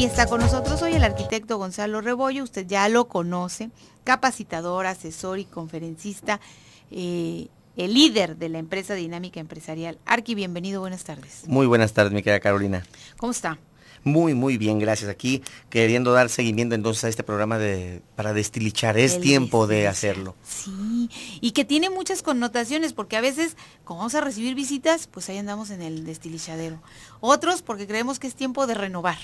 Y está con nosotros hoy el arquitecto Gonzalo Rebollo, usted ya lo conoce, capacitador, asesor y conferencista, eh, el líder de la empresa Dinámica Empresarial. Arqui, bienvenido, buenas tardes. Muy buenas tardes, mi querida Carolina. ¿Cómo está? Muy, muy bien, gracias. Aquí queriendo dar seguimiento entonces a este programa de, para destilichar. Es tiempo de hacerlo. Sí, y que tiene muchas connotaciones, porque a veces, como vamos a recibir visitas, pues ahí andamos en el destilichadero. Otros, porque creemos que es tiempo de renovar.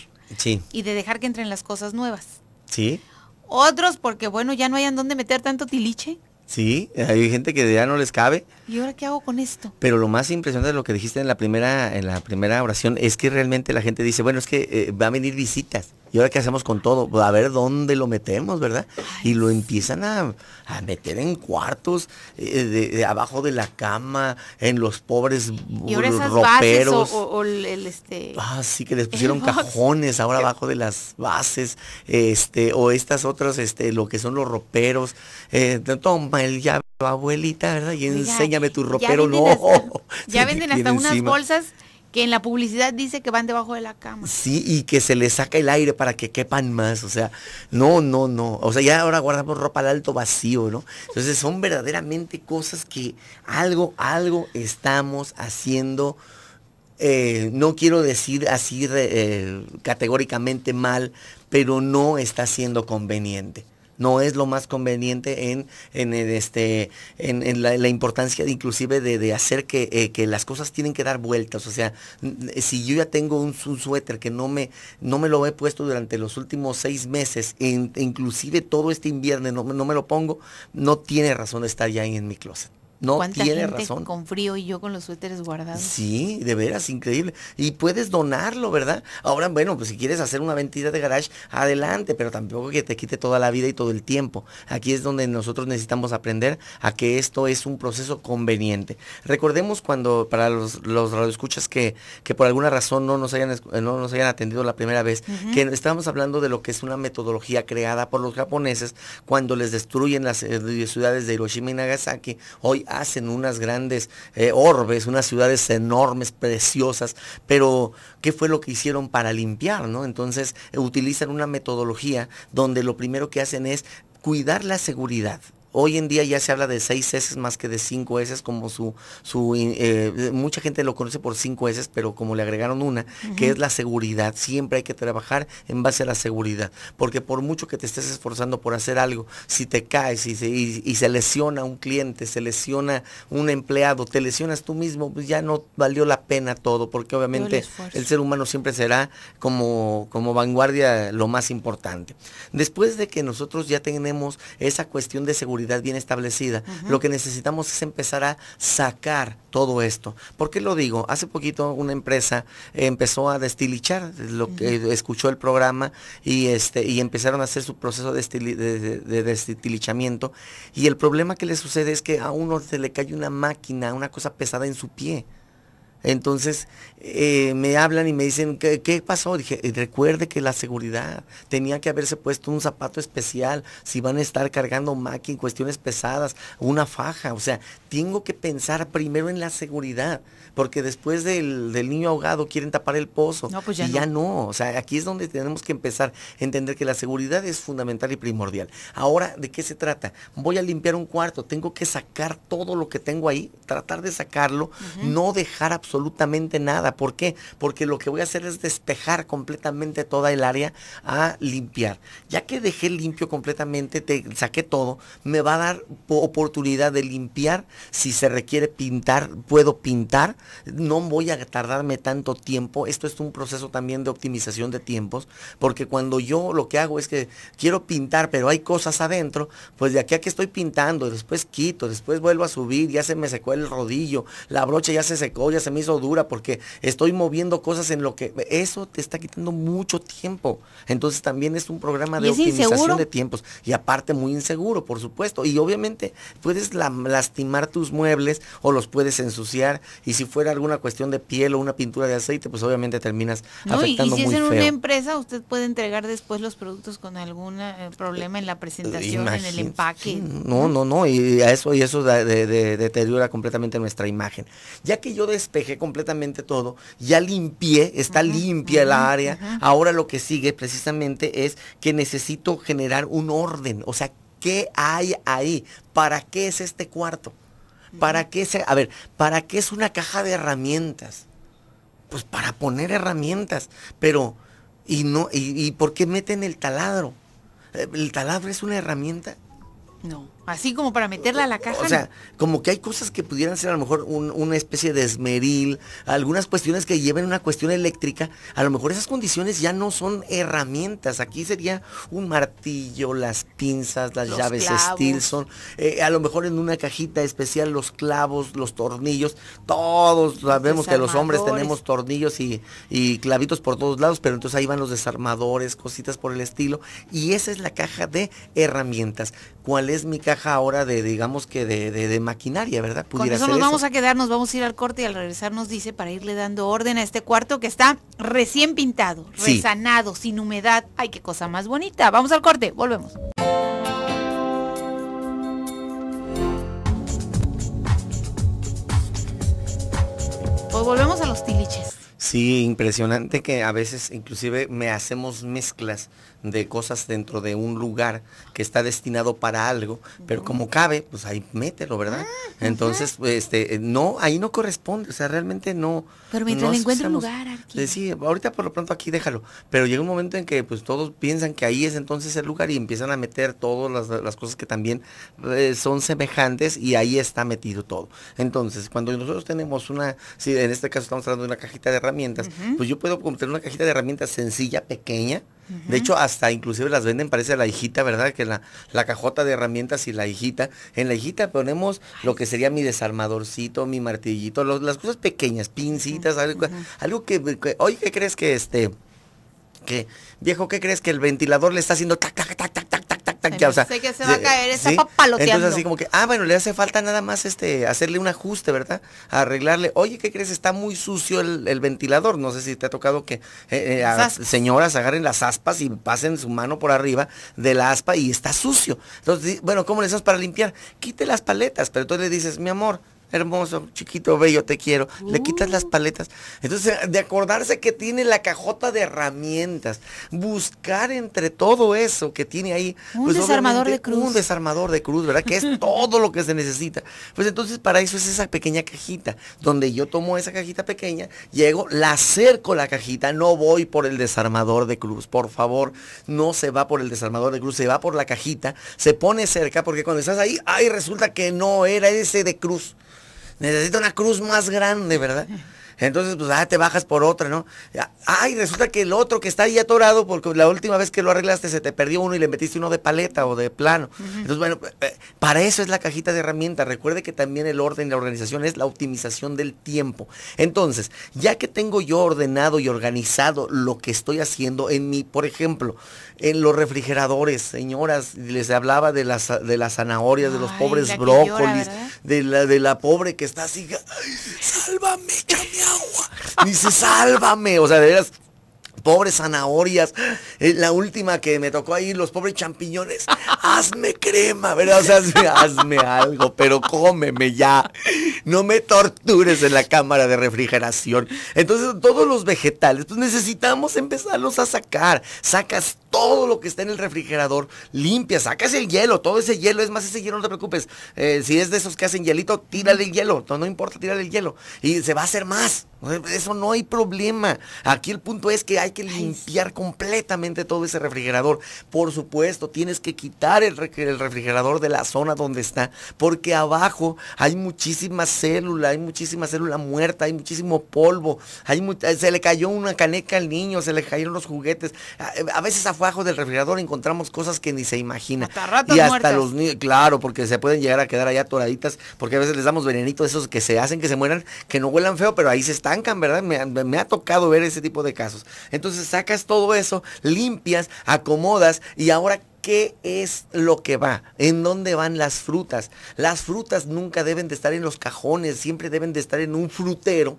Y de dejar que entren las cosas nuevas. Sí. Otros porque, bueno, ya no hayan dónde meter tanto tiliche. Sí, hay gente que ya no les cabe. ¿y ahora qué hago con esto? Pero lo más impresionante de lo que dijiste en la primera, en la primera oración es que realmente la gente dice, bueno, es que eh, va a venir visitas. ¿Y ahora qué hacemos con todo? Pues, a ver dónde lo metemos, ¿verdad? y lo empiezan a, meter en cuartos, eh, eh, de, abajo de la cama, en los pobres y ahora roperos. el, este, ah, sí, que les pusieron cajones ahora abajo de las bases, este, o estas otras, este, lo que son los roperos. toma el llave abuelita, ¿verdad? Y enséñame tu ropero, no. ya venden hasta unas bolsas que en la publicidad dice que van debajo de la cama. Sí, y que se les saca el aire para que quepan más, o sea, no, no, no. O sea, ya ahora guardamos ropa al alto vacío, ¿no? Entonces son verdaderamente cosas que algo, algo estamos haciendo. Eh, no quiero decir así eh, categóricamente mal, pero no está siendo conveniente no es lo más conveniente en, este, en, la, importancia inclusive de, hacer eh, que, las cosas tienen que dar vueltas. O sea, si yo ya tengo un, suéter que no me, no me lo he puesto durante los últimos seis meses, inclusive todo este invierno no, me lo pongo, no tiene razón de estar ya en mi closet. No tiene razón. Con frío y yo con los suéteres guardados. Sí, de veras, increíble. Y puedes donarlo, ¿verdad? Ahora, bueno, pues si quieres hacer una ventilla de garage, adelante, pero tampoco que te quite toda la vida y todo el tiempo. Aquí es donde nosotros necesitamos aprender a que esto es un proceso conveniente. Recordemos cuando, para los, los radioescuchas que, que por alguna razón no nos hayan, eh, nos hayan atendido la primera vez, que estábamos hablando de lo que es una metodología creada por los japoneses cuando les destruyen las eh, ciudades de Hiroshima y Nagasaki. Hoy hacen unas grandes eh, orbes, unas ciudades enormes, preciosas, pero ¿qué fue lo que hicieron para limpiar? Entonces utilizan una metodología donde lo primero que hacen es cuidar la seguridad. Hoy en día ya se habla de seis S más que de cinco S, como su, su eh, mucha gente lo conoce por cinco S, pero como le agregaron una, que es la seguridad. Siempre hay que trabajar en base a la seguridad, porque por mucho que te estés esforzando por hacer algo, si te caes y se, lesiona un cliente, se lesiona un empleado, te lesionas tú mismo, pues ya no valió la pena todo, porque obviamente el ser humano siempre será como, como vanguardia lo más importante. Después de que nosotros ya tenemos esa cuestión de seguridad, bien establecida. Lo que necesitamos es empezar a sacar todo esto. ¿Por qué lo digo? Hace poquito una empresa empezó a destilichar lo que escuchó el programa y este y empezaron a hacer su proceso de, de, destilichamiento y el problema que le sucede es que a uno se le cae una máquina, una cosa pesada en su pie. Entonces eh, me hablan y me dicen, ¿qué, pasó? Dije, eh, recuerde que la seguridad tenía que haberse puesto un zapato especial, si van a estar cargando máquinas, cuestiones pesadas, una faja. O sea, tengo que pensar primero en la seguridad, porque después del, niño ahogado quieren tapar el pozo. No, pues ya y no. ya no. O sea, aquí es donde tenemos que empezar a entender que la seguridad es fundamental y primordial. Ahora, ¿de qué se trata? Voy a limpiar un cuarto, tengo que sacar todo lo que tengo ahí, tratar de sacarlo, no dejar absolutamente absolutamente nada. ¿Por qué? Porque lo que voy a hacer es despejar completamente toda el área a limpiar. Ya que dejé limpio completamente, te saqué todo, me va a dar oportunidad de limpiar. Si se requiere pintar, puedo pintar. No voy a tardarme tanto tiempo. Esto es un proceso también de optimización de tiempos, porque cuando yo lo que hago es que quiero pintar, pero hay cosas adentro, pues de aquí a que estoy pintando, después quito, después vuelvo a subir, ya se me secó el rodillo, la brocha ya se secó, ya se me me hizo dura porque estoy moviendo cosas en lo que eso te está quitando mucho tiempo. Entonces también es un programa de optimización de tiempos y aparte muy inseguro, por supuesto. Y obviamente puedes lastimar tus muebles o los puedes ensuciar y si fuera alguna cuestión de piel o una pintura de aceite, pues obviamente terminas afectando muy feo. Y si es en una empresa, usted puede entregar después los productos con algún eh, problema en la presentación, en el empaque. no, no, no, y, a eso y eso de, deteriora completamente nuestra imagen. Ya que yo despejé completamente todo, ya limpié, está limpia el la área. Ahora lo que sigue precisamente es que necesito generar un orden, o sea, ¿qué hay ahí? ¿Para qué es este cuarto? ¿Para qué sea a ver, para qué es una caja de herramientas? Pues para poner herramientas, pero y no y, y por qué meten el taladro? Eh, ¿El taladro es una herramienta? No. Así como para meterla a la caja. O sea, como que hay cosas que pudieran ser a lo mejor una especie de esmeril, algunas cuestiones que lleven una cuestión eléctrica. A lo mejor esas condiciones ya no son herramientas. Aquí sería un martillo, las pinzas, las llaves Steelson. Eh, a lo mejor en una cajita especial los clavos, los tornillos. Todos sabemos que los hombres tenemos tornillos y, y clavitos por todos lados, pero entonces ahí van los desarmadores, cositas por el estilo. Y esa es la caja de herramientas. ¿Cuál es mi caja? ahora de, digamos que de, maquinaria, ¿verdad? Pudiera eso nos vamos a quedar, nos vamos a ir al corte y al regresar nos dice para irle dando orden a este cuarto que está recién pintado, resanado, sin humedad. Ay, qué cosa más bonita. Vamos al corte, volvemos. Pues volvemos a los tiliches. Sí, impresionante que a veces inclusive me hacemos mezclas de cosas dentro de un lugar que está destinado para algo, pero como cabe, pues ahí mételo, ¿verdad? Ah, entonces, este, no, ahí no corresponde, o sea, realmente no. Pero mientras encuentre un lugar aquí. Sí, ahorita por lo pronto aquí déjalo, pero llega un momento en que pues todos piensan que ahí es entonces el lugar y empiezan a meter todas las, cosas que también eh, son semejantes y ahí está metido todo. Entonces, cuando nosotros tenemos una, si en este caso estamos hablando de una cajita de herramientas, pues yo puedo tener una cajita de herramientas sencilla, pequeña, de hecho, hasta inclusive las venden, parece la hijita, ¿verdad? Que la, la cajota de herramientas y la hijita. En la hijita ponemos lo que sería mi desarmadorcito, mi martillito, las cosas pequeñas, pincitas, algo, algo que, que, oye, ¿qué crees que este? Que, Viejo, ¿qué crees que el ventilador le está haciendo tac, tac, tac, tac, tac, tac, tac, Ya, o que se va a caer, está Entonces así como que, ah, bueno, le hace falta nada más este, hacerle un ajuste, ¿verdad? Arreglarle, oye, ¿qué crees? Está muy sucio el, ventilador. No sé si te ha tocado que eh, eh señoras agarren las aspas y pasen su mano por arriba de la aspa y está sucio. Entonces, bueno, ¿cómo le hacemos para limpiar? Quite las paletas, pero entonces le dices, mi amor, hermoso, chiquito, bello, te quiero. Le quitas las uh. paletas. Entonces, de acordarse que tiene la cajota de herramientas, buscar entre todo eso que tiene ahí. Un pues, desarmador de cruz. Un desarmador de cruz, ¿verdad? Que es todo lo que se necesita. Pues entonces, para eso es esa pequeña cajita, donde yo tomo esa cajita pequeña, llego, la acerco la cajita, no voy por el desarmador de cruz, por favor, no se va por el desarmador de cruz, se va por la cajita, se pone cerca, porque cuando estás ahí, ahí resulta que no era ese de cruz. Necesita una cruz más grande, ¿verdad? Entonces, pues, ah, te bajas por otra, ¿no? Ay, resulta que el otro que está ahí atorado, porque la última vez que lo arreglaste se te perdió uno y le metiste uno de paleta o de plano. Entonces, bueno, eh, para eso es la cajita de herramientas. Recuerde que también el orden y la organización es la optimización del tiempo. Entonces, ya que tengo yo ordenado y organizado lo que estoy haciendo en mi, por ejemplo, en los refrigeradores, señoras, les hablaba de las, de las zanahorias, de los pobres brócolis, de, la, de la pobre que está así, sálvame, échame agua, dice, sálvame, o sea, de veras, pobres zanahorias, eh, la última que me tocó ahí, los pobres champiñones, hazme crema, ¿verdad? O sea, hazme algo, pero cómeme ya no me tortures en la cámara de refrigeración. Entonces todos los vegetales, pues necesitamos empezarlos a sacar. Sacas todo lo que está en el refrigerador, limpia, sacas el hielo, todo ese hielo, es más, ese hielo no te preocupes. Eh, si es de esos que hacen hielito, tírale el hielo, no, importa, tírale el hielo. Y se va a hacer más. Eso no hay problema. Aquí el punto es que hay que limpiar completamente todo ese refrigerador. Por supuesto, tienes que quitar el refrigerador de la zona donde está, porque abajo hay muchísimas célula, hay muchísima célula muerta, hay muchísimo polvo, hay eh, se le cayó una caneca al niño, se le cayeron los juguetes. A, ah, eh, a veces del refrigerador encontramos cosas que ni se imagina. y hasta los niños, claro, porque se pueden llegar a quedar allá atoraditas, porque a veces les damos venenito esos que se hacen, que se mueran, que no huelan feo, pero ahí se estancan, ¿verdad? Me, me ha tocado ver ese tipo de casos. Entonces sacas todo eso, limpias, acomodas y ahora qué es lo que va, en dónde van las frutas. Las frutas nunca deben de estar en los cajones, siempre deben de estar en un frutero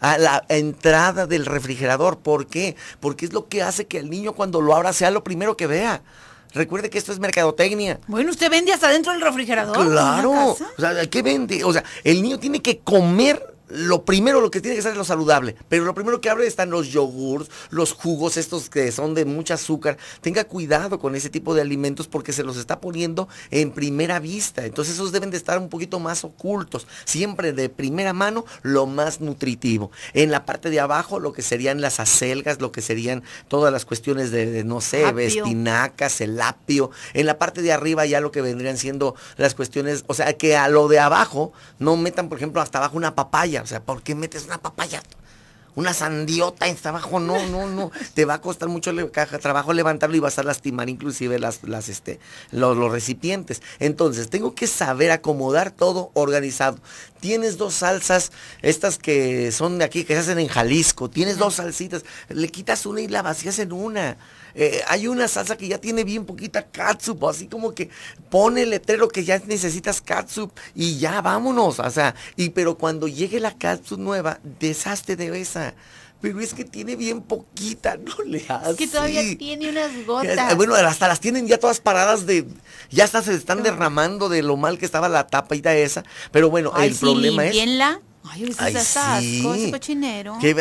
a la entrada del refrigerador. ¿Por qué? Porque es lo que hace que el niño cuando lo abra sea lo primero que vea. Recuerde que esto es mercadotecnia. Bueno, usted vende hasta dentro del refrigerador. Claro. O sea, ¿qué vende? O sea, el niño tiene que comer lo primero lo que tiene que ser es lo saludable, pero lo primero que abre están los yogurts, los jugos estos que son de mucha azúcar. Tenga cuidado con ese tipo de alimentos porque se los está poniendo en primera vista. Entonces esos deben de estar un poquito más ocultos, siempre de primera mano lo más nutritivo. En la parte de abajo lo que serían las acelgas, lo que serían todas las cuestiones de, no sé, vestinacas, el apio. En la parte de arriba ya lo que vendrían siendo las cuestiones, o sea, que a lo de abajo no metan, por ejemplo, hasta abajo una papaya o sea, ¿por qué metes una papaya? una sandiota en trabajo, no, no, no, te va a costar mucho trabajo levantarlo y vas a lastimar inclusive las, este, los, recipientes. Entonces, tengo que saber acomodar todo organizado. Tienes dos salsas, estas que son de aquí, que se hacen en Jalisco, tienes dos salsitas, le quitas una y la vacías en una. Eh, hay una salsa que ya tiene bien poquita katsup, así como que pone el letrero que ya necesitas katsup y ya vámonos, o sea, y pero cuando llegue la katsup nueva, deshazte de esa pero es que tiene bien poquita, no le hace. que todavía tiene unas gotas. Bueno, hasta las tienen ya todas paradas de. Ya hasta se están derramando de lo mal que estaba la tapita esa. Pero bueno, el problema es. Ay, ay sí. Asco, ese cochinero. Que,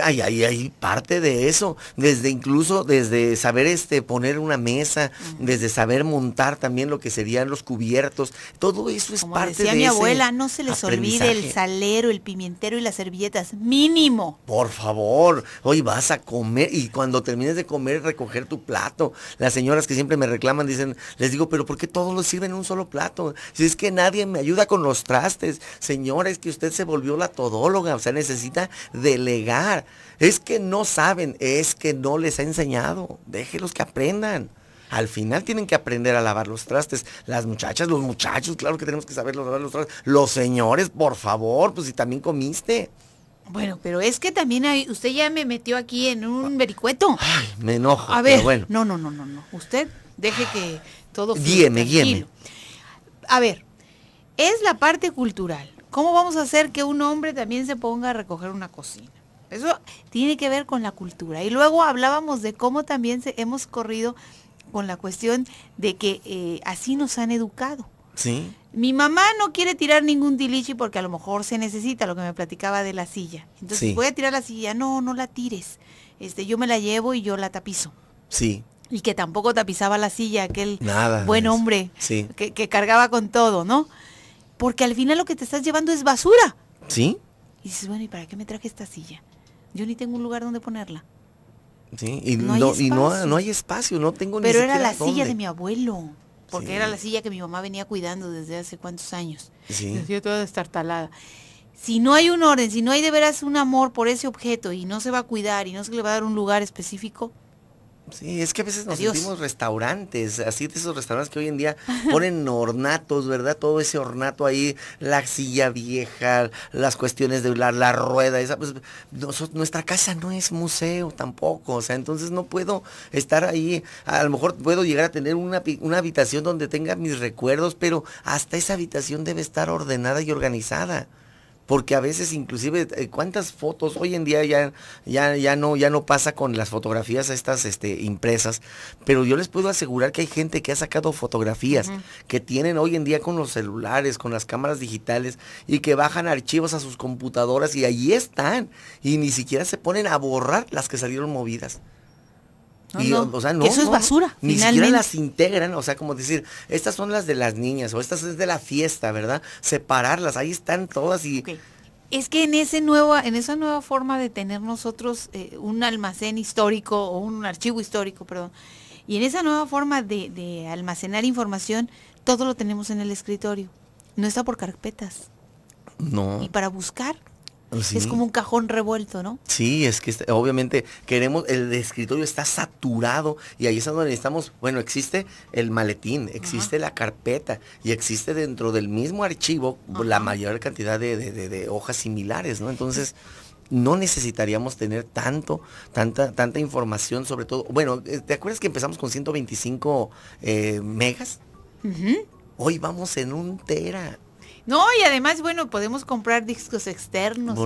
parte de eso. Desde incluso, desde saber este, poner una mesa, mm. desde saber montar también lo que serían los cubiertos. Todo eso es parte Como parte decía a mi abuela, no se les olvide el salero, el pimientero y las servilletas. Mínimo. Por favor. Hoy vas a comer y cuando termines de comer, recoger tu plato. Las señoras que siempre me reclaman dicen, les digo, pero ¿por qué todos los sirven en un solo plato? Si es que nadie me ayuda con los trastes. Señores, que usted se volvió la o sea, necesita delegar. Es que no saben, es que no les ha enseñado. Déjelos que aprendan. Al final tienen que aprender a lavar los trastes. Las muchachas, los muchachos, claro que tenemos que saber lavar los trastes. Los señores, por favor, pues si también comiste. Bueno, pero es que también hay, usted ya me metió aquí en un ah. vericueto. Ay, me enojo. A ver, bueno. no, no, no, no, no. Usted deje que todo. Guíeme, guíeme. A ver, es la parte cultural. ¿Cómo vamos a hacer que un hombre también se ponga a recoger una cocina? Eso tiene que ver con la cultura. Y luego hablábamos de cómo también hemos corrido con la cuestión de que eh, así nos han educado. Sí. Mi mamá no quiere tirar ningún dilichi porque a lo mejor se necesita lo que me platicaba de la silla. Entonces sí. voy a tirar la silla, no, no la tires. Este, yo me la llevo y yo la tapizo. Sí. Y que tampoco tapizaba la silla aquel buen hombre que cargaba con todo, ¿no? porque al final lo que te estás llevando es basura. ¿Sí? Y dices, bueno, ¿y para qué me traje esta silla? Yo ni tengo un lugar donde ponerla. Sí, y no, hay, y no, no hay espacio, no tengo Pero era la silla de mi abuelo, porque era la silla que mi mamá venía cuidando desde hace cuántos años. Sí. Yo toda destartalada. Si no hay un orden, si no hay de veras un amor por ese objeto y no se va a cuidar y no se le va a dar un lugar específico, Sí, es que a veces nos sentimos restaurantes, así de esos restaurantes que hoy en día ponen ornatos, ¿verdad? Todo ese ornato ahí, la silla vieja, las cuestiones de la, la rueda, esa, pues, nuestra casa no es museo tampoco, o sea, entonces no puedo estar ahí, a lo mejor puedo llegar a tener una, una habitación donde tenga mis recuerdos, pero hasta esa habitación debe estar ordenada y organizada porque a veces inclusive eh, cuántas fotos hoy en día ya ya ya no ya no pasa con las fotografías a estas este impresas, pero yo les puedo asegurar que hay gente que ha sacado fotografías que tienen hoy en día con los celulares, con las cámaras digitales y que bajan archivos a sus computadoras y ahí están y ni siquiera se ponen a borrar las que salieron movidas. Eso es basura. Ni siquiera las integran, o sea, como decir, estas son las de las niñas o estas es de la fiesta, ¿verdad? Separarlas, ahí están todas y... Es que en, ese nuevo, en esa nueva forma de tener nosotros eh, un almacén histórico o un archivo histórico, perdón, y en esa nueva forma de, de almacenar información, todo lo tenemos en el escritorio. No está por carpetas. No. Y para buscar, es como un cajón revuelto, ¿no? Sí, es que este, obviamente queremos, el escritorio está saturado y ahí es donde necesitamos, bueno, existe el maletín, existe la carpeta y existe dentro del mismo archivo la mayor cantidad de, hojas similares, ¿no? Entonces... No necesitaríamos tener tanto, tanta, tanta información sobre todo. Bueno, eh, ¿te acuerdas que empezamos con 125 eh, megas? Hoy vamos en un tera. No, y además, bueno, podemos comprar discos externos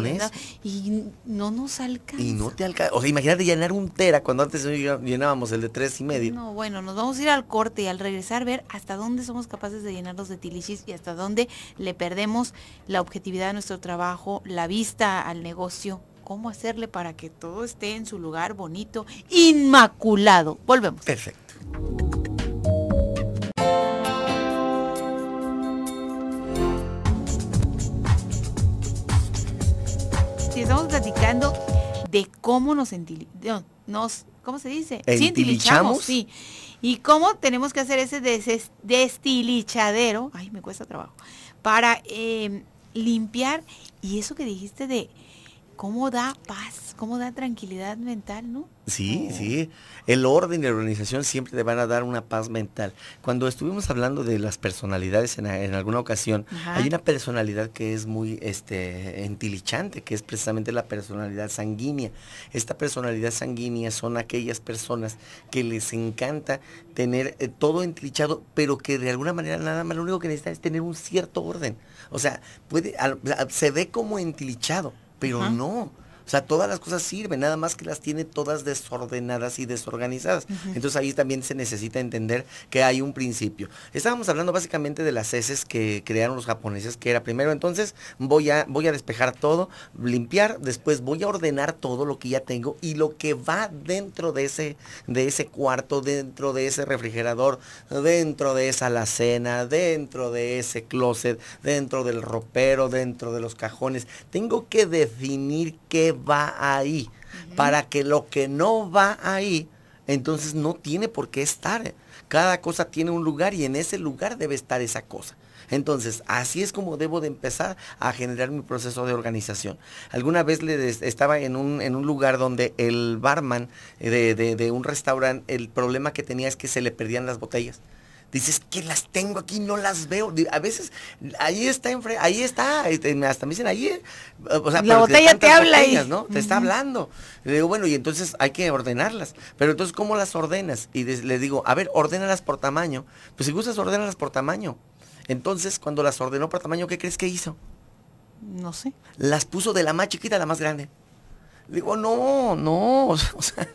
y no nos alcanza. Y no te alcanza. O sea, imagínate llenar un tera cuando antes llenábamos el de tres y medio. No, bueno, nos vamos a ir al corte y al regresar ver hasta dónde somos capaces de llenarnos de tilichis y hasta dónde le perdemos la objetividad de nuestro trabajo, la vista al negocio, cómo hacerle para que todo esté en su lugar bonito, inmaculado. Volvemos. Perfecto. de cómo nos, nos ¿cómo se dice? Entilichamos. Sí, Y cómo tenemos que hacer ese des destilichadero, ay, me cuesta trabajo, para em, limpiar. Y eso que dijiste de cómo da paz, cómo da tranquilidad mental, ¿no? Sí, oh. sí. El orden y la organización siempre te van a dar una paz mental. Cuando estuvimos hablando de las personalidades en, alguna ocasión, hay una personalidad que es muy este, entilichante, que es precisamente la personalidad sanguínea. Esta personalidad sanguínea son aquellas personas que les encanta tener eh, todo entilichado, pero que de alguna manera nada más lo único que necesitan es tener un cierto orden. O sea, puede, se ve como entilichado, pero no o sea, todas las cosas sirven, nada más que las tiene todas desordenadas y desorganizadas. Entonces ahí también se necesita entender que hay un principio. Estábamos hablando básicamente de las heces que crearon los japoneses, que era primero entonces voy a, voy a despejar todo, limpiar, después voy a ordenar todo lo que ya tengo y lo que va dentro de ese, de ese cuarto, dentro de ese refrigerador, dentro de esa alacena, dentro de ese closet, dentro del ropero, dentro de los cajones. Tengo que definir qué va ahí, para que lo que no va ahí, entonces no tiene por qué estar. Cada cosa tiene un lugar y en ese lugar debe estar esa cosa. Entonces, así es como debo de empezar a generar mi proceso de organización. Alguna vez le estaba en un, en un, lugar donde el barman eh, de un restaurante, el problema que tenía es que se le perdían las botellas dices que las tengo aquí, no las veo. A veces, ahí está, ahí está, hasta me dicen, ahí, eh". o la botella te habla ahí. ¿no? Te está hablando. Le digo, bueno, y entonces hay que ordenarlas. Pero entonces, ¿cómo las ordenas? Y le digo, a ver, ordénalas por tamaño. Pues si gustas, ordénalas por tamaño. Entonces, cuando las ordenó por tamaño, ¿qué crees que hizo? No sé. Las puso de la más chiquita a la más grande. Le digo, no, no, o sea,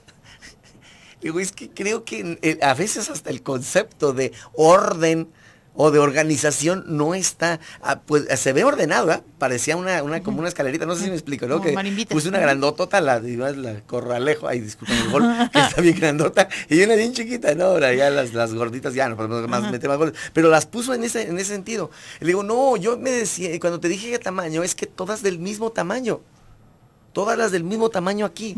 Digo, es que creo que eh, a veces hasta el concepto de orden o de organización no está, ah, pues eh, se ve ordenada, ¿ah? parecía una, una, como una escalerita, no sé si me explico, ¿no? que puse una grandotota, la, la corralejo, ay, disculpen el gol, que está bien grandota, y una bien chiquita, ¿no? Ahora ya las, las gorditas, ya no podemos más, meter más goles, pero las puso en ese, en ese sentido. Le digo, no, yo me decía, cuando te dije qué tamaño, es que todas del mismo tamaño todas las del mismo tamaño aquí.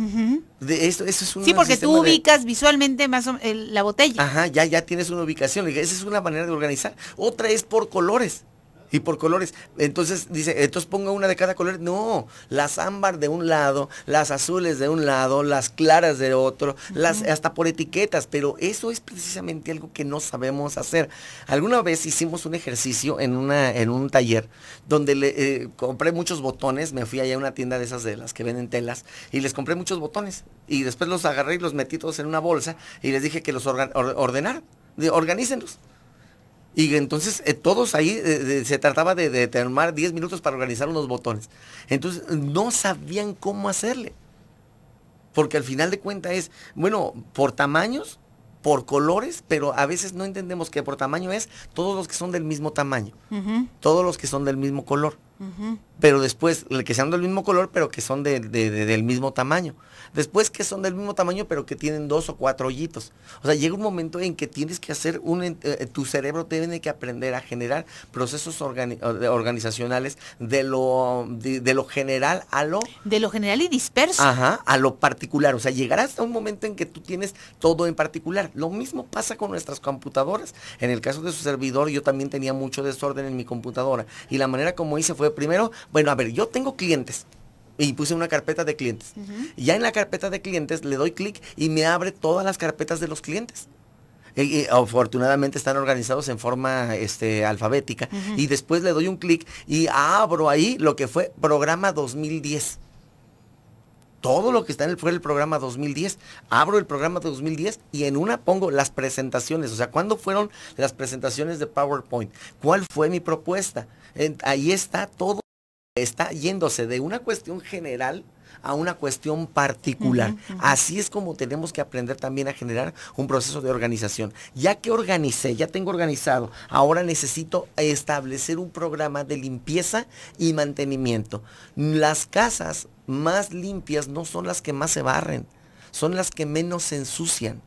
de esto, es Sí, porque tú ubicas visualmente más o... la botella. Ajá, ya, ya tienes una ubicación. Esa es una manera de organizar. Otra es por colores y por colores. Entonces dice, entonces ponga una de cada color. No, las ámbar de un lado, las azules de un lado, las claras de otro, las hasta por etiquetas, pero eso es precisamente algo que no sabemos hacer. Alguna vez hicimos un ejercicio en una en un taller donde eh, compré muchos botones, me fui allá a una tienda de esas de las que venden telas y les compré muchos botones y después los agarré y los metí todos en una bolsa y les dije que los ordenar, ordenaran, organícenlos. Y entonces eh, todos ahí eh, se trataba de, de terminar 10 minutos para organizar unos botones. Entonces no sabían cómo hacerle. Porque al final de cuentas es, bueno, por tamaños, por colores, pero a veces no entendemos que por tamaño es todos los que son del mismo tamaño, todos los que son del mismo color. Pero después, que sean del mismo color, pero que son del mismo tamaño. Después que son del mismo tamaño, pero que tienen dos o cuatro hoyitos. O sea, llega un momento en que tienes que hacer un... Eh, eh, tu cerebro tiene que aprender a generar procesos organizacionales de lo, de, lo general a lo... De lo general y disperso. Ajá, a lo particular. O sea, llegarás a un momento en que tú tienes todo en particular. Lo mismo pasa con nuestras computadoras. En el caso de su servidor, yo también tenía mucho desorden en mi computadora. Y la manera como hice fue primero, bueno, a ver, yo tengo clientes y puse una carpeta de clientes. Ya en la carpeta de clientes le doy clic y me abre todas las carpetas de los clientes. Y, afortunadamente están organizados en forma este, alfabética. Y después le doy un clic y abro ahí lo que fue programa 2010. Todo lo que está en el, fue el programa 2010. Abro el programa 2010 y en una pongo las presentaciones. O sea, ¿cuándo fueron las presentaciones de PowerPoint? ¿Cuál fue mi propuesta? ahí está todo está yéndose de una cuestión general a una cuestión particular. Así es como tenemos que aprender también a generar un proceso de organización. Ya que organicé, ya tengo organizado, ahora necesito establecer un programa de limpieza y mantenimiento. Las casas más limpias no son las que más se barren, son las que menos se ensucian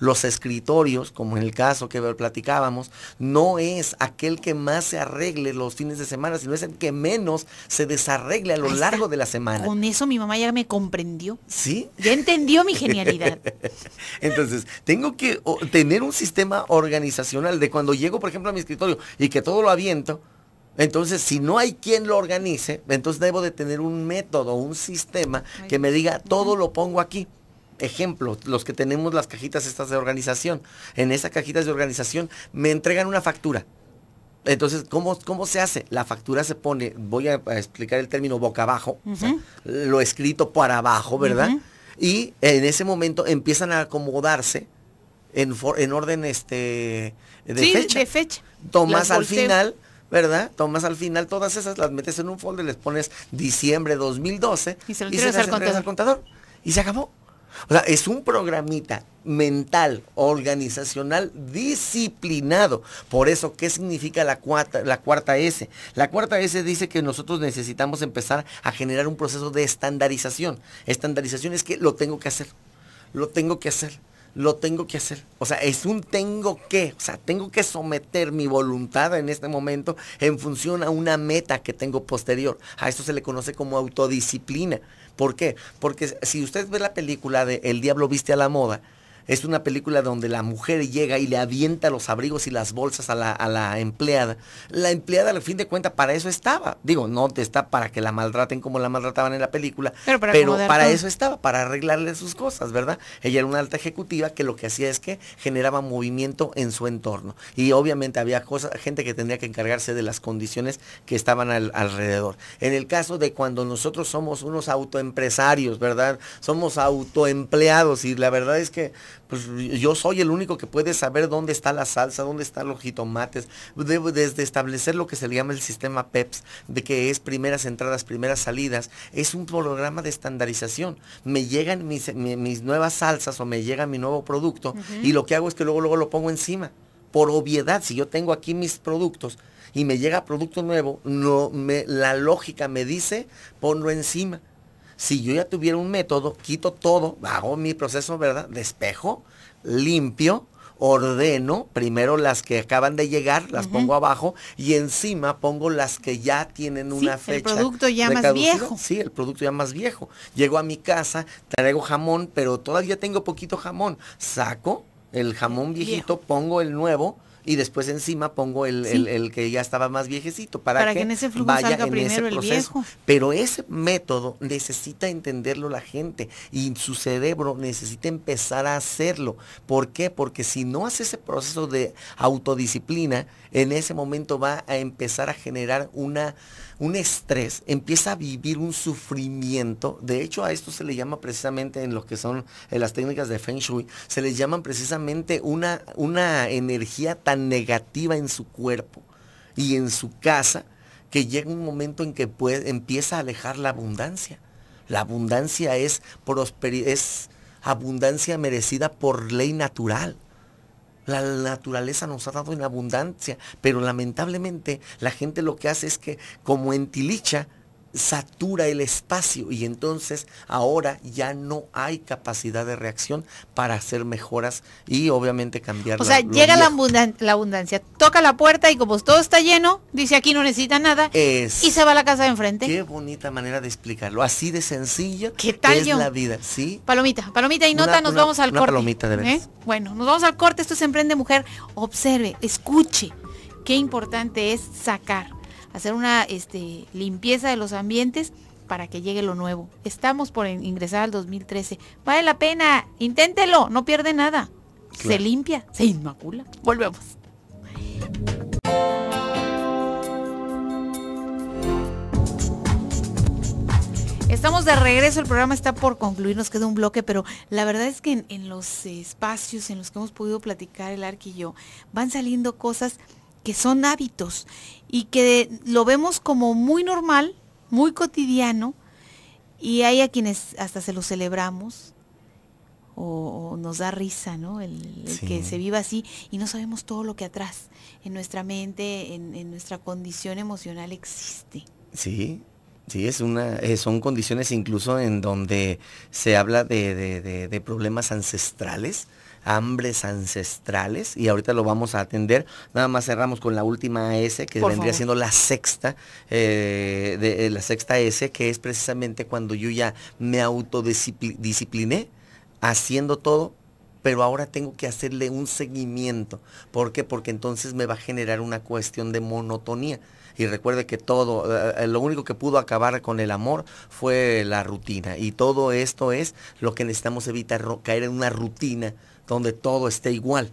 los escritorios, como en el caso que platicábamos, no es aquel que más se arregle los fines de semana, sino es el que menos se desarregle a lo largo de la semana. Con eso mi mamá ya me comprendió. Sí. Ya entendió mi genialidad. Entonces, tengo que tener un sistema organizacional de cuando llego, por ejemplo, a mi escritorio y que todo lo aviento, entonces, si no hay quien lo organice, entonces debo de tener un método, un sistema que me diga, todo lo pongo aquí. Ejemplo, los que tenemos las cajitas estas de organización. En esas cajitas de organización me entregan una factura. Entonces, ¿cómo, ¿cómo se hace? La factura se pone, voy a explicar el término boca abajo, lo escrito para abajo, ¿verdad? Y en ese momento empiezan a acomodarse en, en orden este, de, fecha. Tomas al final, ¿verdad? Tomás al final todas esas, las metes en un folder, les pones diciembre 2012 y se y las al contador. Y se acabó. O sea, es un programita mental, organizacional, disciplinado. Por eso, ¿qué significa la cuarta, la cuarta S? La cuarta S dice que nosotros necesitamos empezar a generar un proceso de estandarización. Estandarización es que lo tengo que hacer, lo tengo que hacer, lo tengo que hacer. O sea, es un tengo que, o sea, tengo que someter mi voluntad en este momento en función a una meta que tengo posterior. A esto se le conoce como autodisciplina. ¿Por qué? Porque si usted ve la película de El Diablo Viste a la Moda, es una película donde la mujer llega y le avienta los abrigos y las bolsas a la, a la empleada. La empleada, al fin de cuentas, para eso estaba. Digo, no está para que la maltraten como la maltrataban en la película, pero para, eso estaba, para arreglarle sus cosas, ¿verdad? Ella era una alta ejecutiva que lo que hacía es que generaba movimiento en su entorno. Y obviamente había cosas gente que tendría que encargarse de las condiciones que estaban alrededor. En el caso de cuando nosotros somos unos autoempresarios, ¿verdad? Somos autoempleados y la verdad es que pues yo soy el único que puede saber dónde está la salsa, dónde están los jitomates, desde establecer lo que se llama el sistema PEPS, de que es primeras entradas, primeras salidas, es un programa de estandarización. Me llegan mis, nuevas salsas o me llega mi nuevo producto y lo que hago es que luego, luego lo pongo encima. Por obviedad, si yo tengo aquí mis productos, y me llega producto nuevo, no, me, la lógica me dice ponlo encima. Si yo ya tuviera un método, quito todo, hago mi proceso, ¿verdad? Despejo, limpio, ordeno primero las que acaban de llegar, las pongo abajo y encima pongo las que ya tienen una fecha. El producto ya más viejo. Sí, el producto ya más viejo. Llego a mi casa, traigo jamón, pero todavía tengo poquito jamón. Saco el jamón viejito, pongo el nuevo y después encima pongo el, que ya estaba más viejecito para, que, en ese vaya en ese proceso. Pero ese método necesita entenderlo la gente y su cerebro necesita empezar a hacerlo. ¿Por qué? Porque si no hace ese proceso de autodisciplina, en ese momento va a empezar a generar una, un estrés, empieza a vivir un sufrimiento. De hecho, a esto se le llama precisamente en lo que son las técnicas de Feng Shui, se les llama precisamente una, una energía tan negativa en su cuerpo y en su casa que llega un momento en que empieza a alejar la abundancia. La abundancia es, es abundancia merecida por ley natural. La naturaleza nos ha dado en abundancia, pero lamentablemente la gente lo que hace es que como en Tilicha, satura el espacio y entonces ahora ya no hay capacidad de reacción para hacer mejoras y obviamente cambiar. O sea, llega la, abundancia, toca la puerta y como todo está lleno, dice aquí no necesita nada y se va a la casa de enfrente. Qué bonita manera de explicarlo, así de sencillo ¿Qué tal, es la vida, ¿sí? Palomita, palomita y nota, nos vamos al una corte. Palomita de ¿eh? Bueno, nos vamos al corte, esto es Emprende Mujer, observe, escuche, qué importante es sacar hacer una este, limpieza de los ambientes para que llegue lo nuevo. Estamos por ingresar al 2013. Vale la pena, inténtelo, no pierde nada. Se limpia, se inmacula. Volvemos. Estamos de regreso, el programa está por concluir, nos queda un bloque, pero la verdad es que en, los espacios en los que hemos podido platicar el Arqui y yo, van saliendo cosas que son hábitos y que lo vemos como muy normal, muy cotidiano, y hay a quienes hasta se lo celebramos o, nos da risa, ¿no? El, que se viva así y no sabemos todo lo que atrás en nuestra mente, en, nuestra condición emocional existe. Sí, Sí, es una, eh, son condiciones incluso en donde se habla de, de problemas ancestrales hambres ancestrales y ahorita lo vamos a atender. Nada más cerramos con la última S que vendría siendo la sexta, eh, eh, la sexta S que es precisamente cuando yo ya me autodiscipliné haciendo todo pero ahora tengo que hacerle un seguimiento. ¿Por qué? Porque entonces me va a generar una cuestión de monotonía. Y recuerde que todo, eh, lo único que pudo acabar con el amor fue la rutina. Y todo esto es lo que necesitamos evitar, caer en una rutina donde todo esté igual.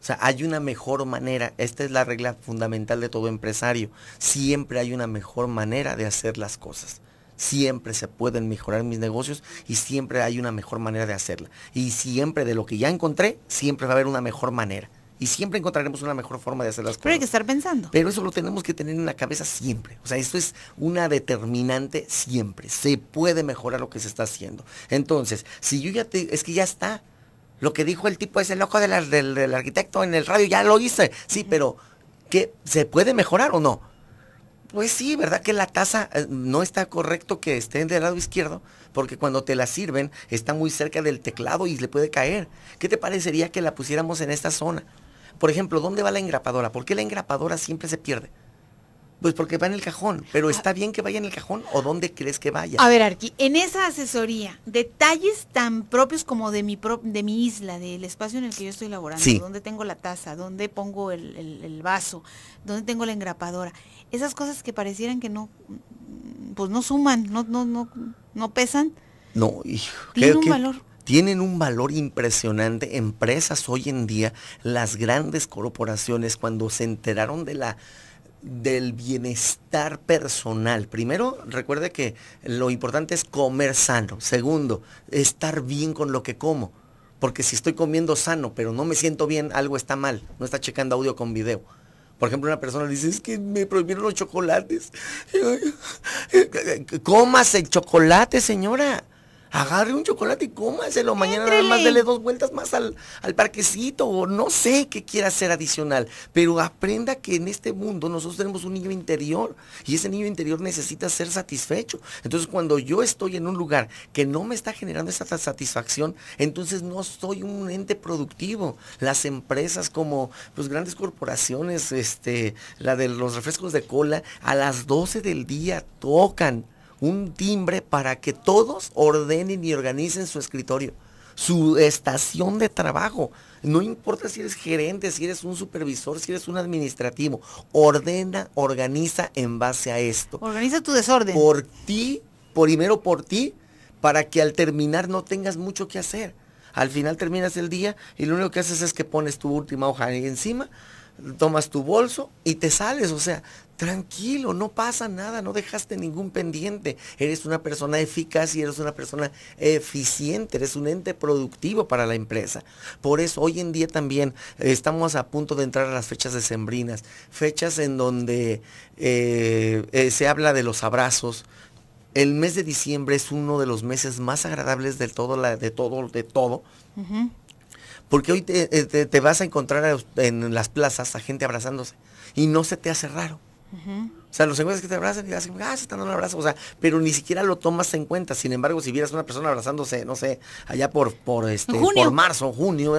O sea, hay una mejor manera. Esta es la regla fundamental de todo empresario. Siempre hay una mejor manera de hacer las cosas. Siempre se pueden mejorar mis negocios y siempre hay una mejor manera de hacerla. Y siempre de lo que ya encontré, siempre va a haber una mejor manera. Y siempre encontraremos una mejor forma de hacer las cosas. Pero hay que estar pensando. Pero eso lo tenemos que tener en la cabeza siempre. O sea, esto es una determinante siempre. Se puede mejorar lo que se está haciendo. Entonces, si yo ya te... Es que ya está lo que dijo el tipo es loco ojo del, arquitecto en el radio, ya lo hice. Sí, pero ¿se puede mejorar o no? Pues sí, ¿verdad? Que la taza eh, no está correcto que esté del lado izquierdo, porque cuando te la sirven está muy cerca del teclado y le puede caer. ¿Qué te parecería que la pusiéramos en esta zona? Por ejemplo, ¿dónde va la engrapadora? ¿Por qué la engrapadora siempre se pierde? Pues porque va en el cajón, pero ah. ¿está bien que vaya en el cajón o dónde crees que vaya? A ver, Arqui, en esa asesoría, detalles tan propios como de mi, de mi isla, del espacio en el que yo estoy laborando, donde dónde tengo la taza, dónde pongo el, vaso, dónde tengo la engrapadora, esas cosas que parecieran que no, pues no suman, no, no, no, no pesan. No, hijo, tienen un valor tienen un valor impresionante. Empresas hoy en día, las grandes corporaciones, cuando se enteraron de la del bienestar personal. Primero, recuerde que lo importante es comer sano. Segundo, estar bien con lo que como. Porque si estoy comiendo sano, pero no me siento bien, algo está mal. No está checando audio con video. Por ejemplo, una persona dice, es que me prohibieron los chocolates. Cómase el chocolate, señora agarre un chocolate y cómaselo. Mañana además nada más dele dos vueltas más al, parquecito o no sé qué quiera hacer adicional. Pero aprenda que en este mundo nosotros tenemos un niño interior y ese niño interior necesita ser satisfecho. Entonces cuando yo estoy en un lugar que no me está generando esa satisfacción, entonces no soy un ente productivo. Las empresas como las pues, grandes corporaciones, este, la de los refrescos de cola, a las 12 del día tocan un timbre para que todos ordenen y organicen su escritorio, su estación de trabajo. No importa si eres gerente, si eres un supervisor, si eres un administrativo. Ordena, organiza en base a esto. Organiza tu desorden. Por ti, primero por ti, para que al terminar no tengas mucho que hacer. Al final terminas el día y lo único que haces es que pones tu última hoja ahí encima tomas tu bolso y te sales, o sea, tranquilo, no pasa nada, no dejaste ningún pendiente, eres una persona eficaz y eres una persona eficiente, eres un ente productivo para la empresa. Por eso hoy en día también eh, estamos a punto de entrar a las fechas decembrinas, fechas en donde eh, eh, se habla de los abrazos, el mes de diciembre es uno de los meses más agradables del todo, la, de todo, de todo. Porque hoy eh, te, vas a encontrar en las plazas a gente abrazándose y no se te hace raro. O sea, los encuentras que te abrazan y hacen, ah, se están dando un abrazo, o sea, pero ni siquiera lo tomas en cuenta. Sin embargo, si vieras una persona abrazándose, no sé, allá por, por, este, por marzo, junio,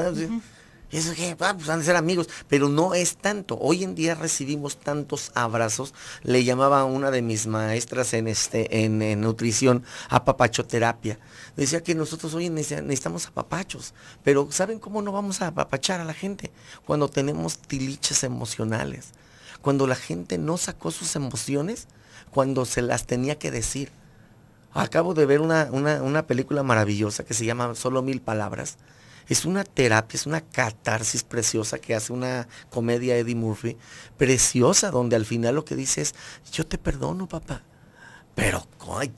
eso que, van ah, pues, a ser amigos, pero no es tanto. Hoy en día recibimos tantos abrazos. Le llamaba a una de mis maestras en, este, en, nutrición a papachoterapia. Decía que nosotros hoy necesitamos apapachos, pero ¿saben cómo no vamos a apapachar a la gente? Cuando tenemos tiliches emocionales, cuando la gente no sacó sus emociones, cuando se las tenía que decir. Acabo de ver una, una película maravillosa que se llama Solo Mil Palabras es una terapia, es una catarsis preciosa que hace una comedia Eddie Murphy, preciosa, donde al final lo que dice es, yo te perdono, papá. Pero,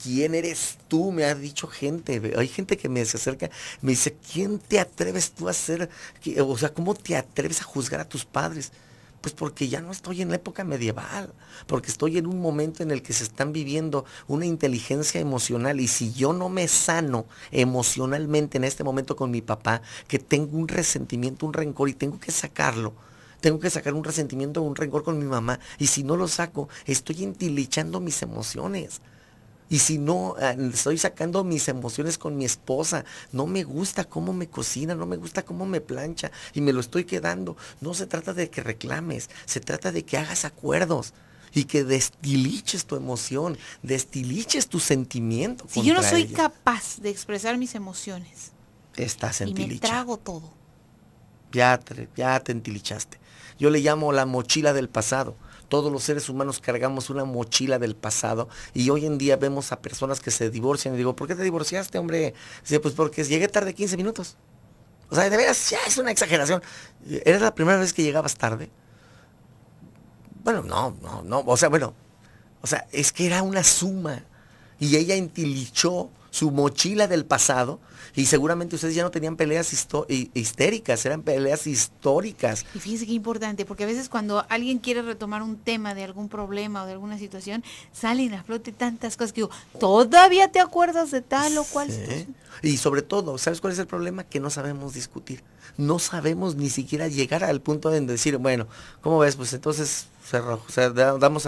¿quién eres tú? Me ha dicho gente. Hay gente que me se acerca, me dice, ¿quién te atreves tú a hacer? O sea, ¿cómo te atreves a juzgar a tus padres? Pues porque ya no estoy en la época medieval, porque estoy en un momento en el que se están viviendo una inteligencia emocional y si yo no me sano emocionalmente en este momento con mi papá, que tengo un resentimiento, un rencor y tengo que sacarlo, tengo que sacar un resentimiento un rencor con mi mamá y si no lo saco, estoy entilichando mis emociones. Y si no, estoy sacando mis emociones con mi esposa. No me gusta cómo me cocina, no me gusta cómo me plancha y me lo estoy quedando. No se trata de que reclames, se trata de que hagas acuerdos y que destiliches tu emoción, destiliches tu sentimiento. Si yo no soy capaz de expresar mis emociones, estás en y me trago todo. Ya ya te entilichaste. Yo le llamo la mochila del pasado todos los seres humanos cargamos una mochila del pasado y hoy en día vemos a personas que se divorcian y digo, ¿por qué te divorciaste, hombre? Dice, pues porque llegué tarde 15 minutos. O sea, de veras, ya es una exageración. ¿Era la primera vez que llegabas tarde? Bueno, no, no, no. O sea, bueno, o sea, es que era una suma. Y ella entilichó su mochila del pasado, y seguramente ustedes ya no tenían peleas histéricas, eran peleas históricas. Y fíjense qué importante, porque a veces cuando alguien quiere retomar un tema de algún problema o de alguna situación, salen a flote tantas cosas que digo, todavía te acuerdas de tal o cual. Y sobre todo, ¿sabes cuál es el problema? Que no sabemos discutir. No sabemos ni siquiera llegar al punto de decir, bueno, ¿cómo ves? Pues entonces damos o sea, damos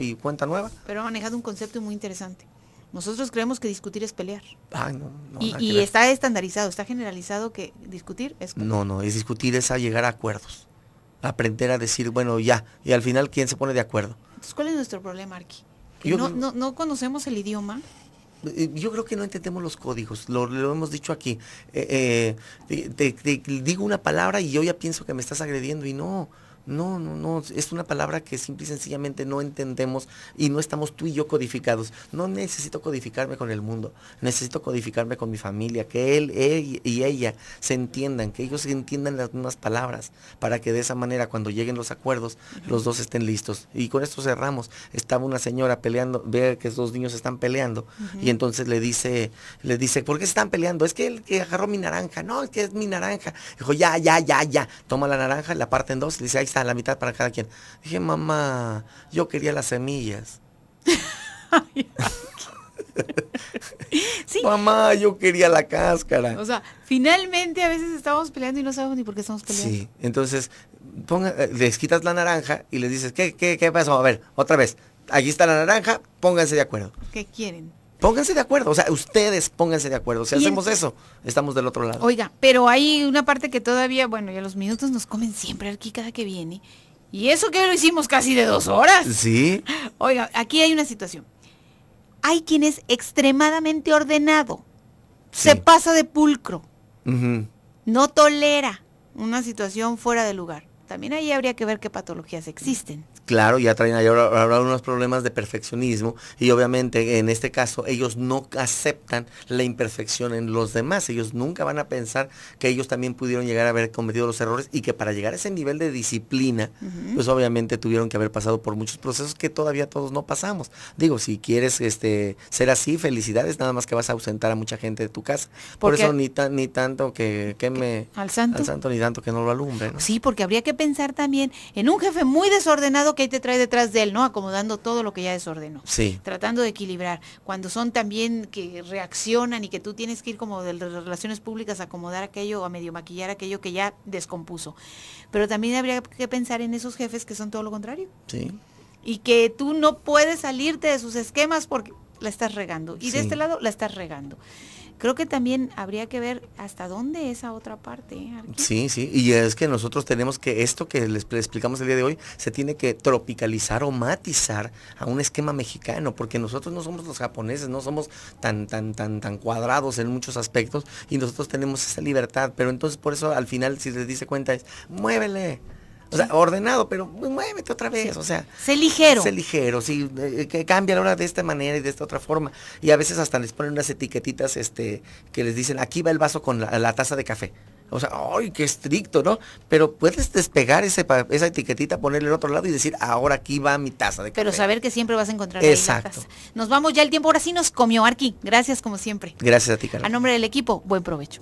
y cuenta nueva. Pero ha manejado un concepto muy interesante. Nosotros creemos que discutir es pelear. y, está estandarizado, está generalizado que discutir es... No, no, es discutir es a llegar a acuerdos. Aprender a decir, bueno, ya. Y al final, ¿quién se pone de acuerdo? Entonces, ¿cuál es nuestro problema, Arqui? no, conocemos el idioma eh, eh, yo creo que no entendemos los códigos, lo, hemos dicho aquí. Eh, digo una palabra y yo ya pienso que me estás agrediendo y no. No, no, no, es una palabra que simple y sencillamente no entendemos y no estamos tú y yo codificados. No necesito codificarme con el mundo, necesito codificarme con mi familia, que él, él y ella se entiendan, que ellos entiendan las mismas palabras, para que de esa manera cuando lleguen los acuerdos, los dos estén listos. Y con esto cerramos. Estaba una señora peleando, ve que dos niños están peleando y entonces le dice, le dice, ¿por qué se están peleando? Es que él que agarró mi naranja, no, es que es mi naranja. Dijo, ya, ya, ya, ya. Toma la naranja, la parte en dos, le dice, ahí está la mitad para cada quien. Dije, mamá, yo quería las semillas. Mamá, yo quería la cáscara. O sea, finalmente a veces estamos peleando y no sabemos ni por qué estamos peleando. Sí, entonces eh, les quitas la naranja y les dices, ¿qué, qué, qué pasó? A ver, otra vez. Aquí está la naranja, pónganse de acuerdo. ¿Qué quieren? Pónganse de acuerdo, o sea, ustedes pónganse de acuerdo. Si hacemos eso, estamos del otro lado. Oiga, pero hay una parte que todavía, bueno, ya los minutos nos comen siempre aquí cada que viene. Y eso que lo hicimos casi de dos horas. Sí. Oiga, aquí hay una situación. Hay quien es extremadamente ordenado. Se pasa de pulcro. No tolera una situación fuera de lugar. También ahí habría que ver qué patologías existen claro, ya traen ahí habrá unos problemas de perfeccionismo y obviamente en este caso ellos no aceptan la imperfección en los demás, ellos nunca van a pensar que ellos también pudieron llegar a haber cometido los errores y que para llegar a ese nivel de disciplina, pues obviamente tuvieron que haber pasado por muchos procesos que todavía todos no pasamos. Digo, si quieres este ser así, felicidades, nada más que vas a ausentar a mucha gente de tu casa. Por eso ni ni tanto que, me al santo. al santo ni tanto que no lo alumbre. Sí, porque habría que pensar también en un jefe muy desordenado que te trae detrás de él, ¿no? Acomodando todo lo que ya desordenó. Sí. Tratando de equilibrar. Cuando son también que reaccionan y que tú tienes que ir como de las relaciones públicas a acomodar aquello o a medio maquillar aquello que ya descompuso. Pero también habría que pensar en esos jefes que son todo lo contrario. Sí. Y que tú no puedes salirte de sus esquemas porque la estás regando. Y de este lado la estás regando creo que también habría que ver hasta dónde esa otra parte. ¿eh, sí, sí, y es que nosotros tenemos que esto que les explicamos el día de hoy se tiene que tropicalizar o matizar a un esquema mexicano, porque nosotros no somos los japoneses, no somos tan tan tan tan cuadrados en muchos aspectos y nosotros tenemos esa libertad, pero entonces por eso al final si les dice cuenta es muévele o sea, ordenado, pero pues, muévete otra vez, o sea. Sé ligero. Sé ligero, sí, eh, que cambia la hora de esta manera y de esta otra forma. Y a veces hasta les ponen unas etiquetitas este, que les dicen, aquí va el vaso con la, taza de café. O sea, ¡ay, qué estricto, ¿no? Pero puedes despegar esa etiquetita, ponerle al otro lado y decir, ahora aquí va mi taza de café. Pero saber que siempre vas a encontrar Exacto. Nos vamos ya el tiempo, ahora sí nos comió Arqui. Gracias como siempre. Gracias a ti, Carlos. A nombre del equipo, buen provecho.